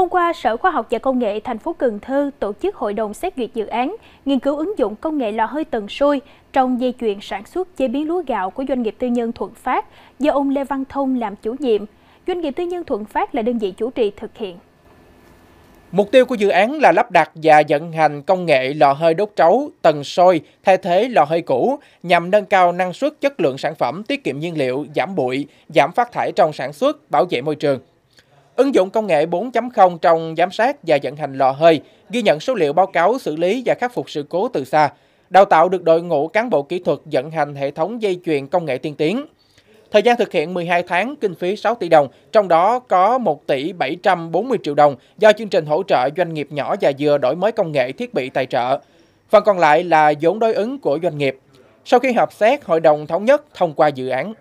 Hôm qua, Sở Khoa học và Công nghệ thành phố Cần Thơ tổ chức hội đồng xét duyệt dự án nghiên cứu ứng dụng công nghệ lò hơi tần sôi trong dây chuyền sản xuất chế biến lúa gạo của doanh nghiệp tư nhân Thuận Phát do ông Lê Văn Thông làm chủ nhiệm. Doanh nghiệp tư nhân Thuận Phát là đơn vị chủ trì thực hiện. Mục tiêu của dự án là lắp đặt và vận hành công nghệ lò hơi đốt trấu, tần sôi, thay thế lò hơi cũ nhằm nâng cao năng suất chất lượng sản phẩm, tiết kiệm nhiên liệu, giảm bụi, giảm phát thải trong sản xuất, bảo vệ môi trường. Ứng dụng công nghệ 4.0 trong giám sát và vận hành lò hơi, ghi nhận số liệu báo cáo xử lý và khắc phục sự cố từ xa, đào tạo được đội ngũ cán bộ kỹ thuật vận hành hệ thống dây chuyền công nghệ tiên tiến. Thời gian thực hiện 12 tháng, kinh phí 6 tỷ đồng, trong đó có 1 tỷ 740 triệu đồng do chương trình hỗ trợ doanh nghiệp nhỏ và vừa đổi mới công nghệ thiết bị tài trợ. Phần còn lại là vốn đối ứng của doanh nghiệp. Sau khi họp xét, Hội đồng Thống nhất thông qua dự án.